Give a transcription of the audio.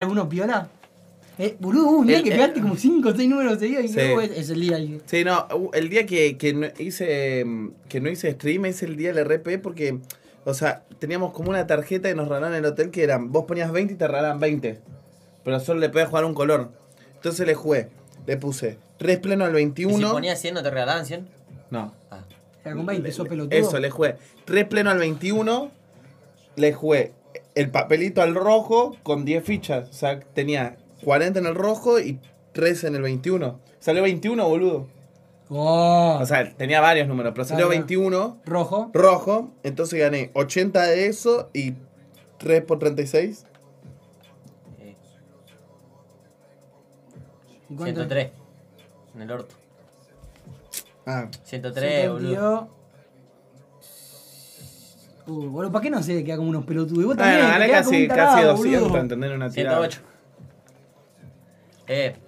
alguno piola? Eh, boludo, un día que eh, pegaste como 5 o 6 números seguidos y sí. es, el día. ahí. Sí, no, uh, el día que, no hice, mm, que no stream es el día del RP porque, o sea, teníamos como una tarjeta y nos regalaban en el hotel que eran, vos ponías 20 y te regalaban 20, pero solo le podías jugar un color. Entonces le jugué, le puse 3 pleno al 21. ¿Y si ponías 100 no te regalaban 100? No. Ah. Con 20, le, sos pelotudo. Eso, le jugué 3 pleno al 21, le jugué el papelito al rojo con 10 fichas. O sea, tenía 40 en el rojo y 13 en el 21. Salió 21, boludo. Oh. O sea, tenía varios números, pero salió 21. Rojo. Rojo. Entonces gané 80 de eso y 3 por 36. 103. En el orto. Ah. 103, boludo. Bueno, ¿para qué no se Queda como unos pelotudos. Vos también. Bueno, como casi, casi 200, para entender Una tirada. 108. Eh.